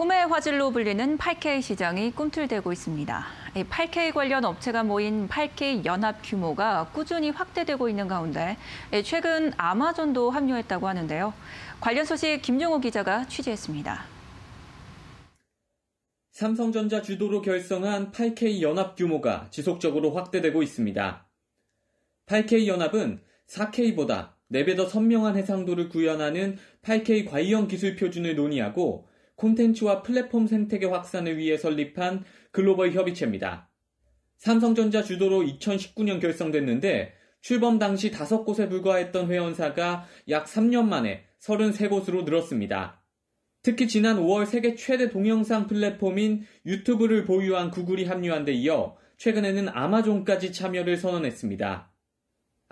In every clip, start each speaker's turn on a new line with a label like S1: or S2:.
S1: 꿈의 화질로 불리는 8K 시장이 꿈틀대고 있습니다. 8K 관련 업체가 모인 8K 연합 규모가 꾸준히 확대되고 있는 가운데 최근 아마존도 합류했다고 하는데요. 관련 소식 김용호 기자가 취재했습니다. 삼성전자 주도로 결성한 8K 연합 규모가 지속적으로 확대되고 있습니다. 8K 연합은 4K보다 4배 더 선명한 해상도를 구현하는 8K 관련 기술 표준을 논의하고 콘텐츠와 플랫폼 생태계 확산을 위해 설립한 글로벌 협의체입니다. 삼성전자 주도로 2019년 결성됐는데 출범 당시 5곳에 불과했던 회원사가 약 3년 만에 33곳으로 늘었습니다. 특히 지난 5월 세계 최대 동영상 플랫폼인 유튜브를 보유한 구글이 합류한 데 이어 최근에는 아마존까지 참여를 선언했습니다.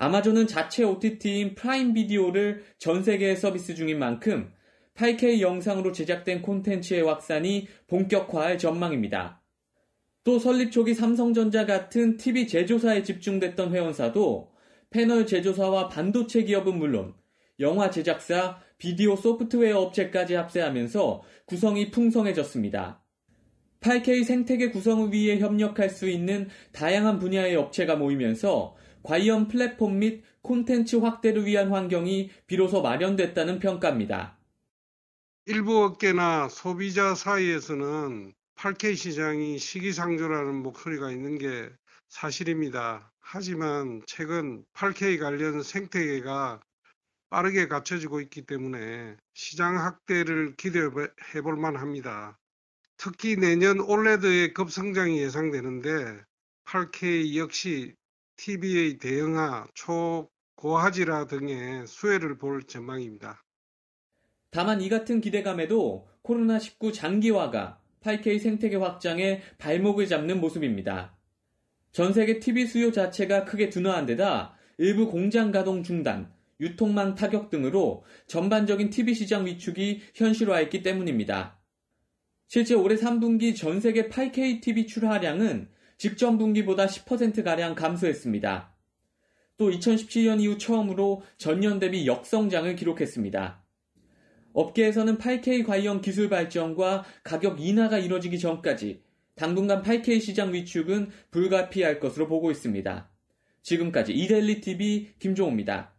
S1: 아마존은 자체 OTT인 프라임 비디오를 전 세계에 서비스 중인 만큼 8K 영상으로 제작된 콘텐츠의 확산이 본격화할 전망입니다. 또 설립 초기 삼성전자 같은 TV 제조사에 집중됐던 회원사도 패널 제조사와 반도체 기업은 물론 영화 제작사, 비디오 소프트웨어 업체까지 합세하면서 구성이 풍성해졌습니다. 8K 생태계 구성을 위해 협력할 수 있는 다양한 분야의 업체가 모이면서 관련 플랫폼 및 콘텐츠 확대를 위한 환경이 비로소 마련됐다는 평가입니다.
S2: 일부 업계나 소비자 사이에서는 8K 시장이 시기상조라는 목소리가 있는 게 사실입니다. 하지만 최근 8K 관련 생태계가 빠르게 갖춰지고 있기 때문에 시장 확대를 기대해 볼 만합니다. 특히 내년 올레드의 급성장이 예상되는데 8K 역시 TBA 대응하, 초고화질화 등의 수혜를 볼 전망입니다. 다만 이 같은 기대감에도
S1: 코로나19 장기화가 8K 생태계 확장에 발목을 잡는 모습입니다. 전 세계 TV 수요 자체가 크게 둔화한 데다 일부 공장 가동 중단, 유통망 타격 등으로 전반적인 TV 시장 위축이 현실화했기 때문입니다. 실제 올해 3분기 전 세계 8K TV 출하량은 직전 분기보다 10%가량 감소했습니다. 또 2017년 이후 처음으로 전년 대비 역성장을 기록했습니다. 업계에서는 8K 관련 기술 발전과 가격 인하가 이뤄지기 전까지 당분간 8K 시장 위축은 불가피할 것으로 보고 있습니다. 지금까지 이델리 TV 김종호입니다.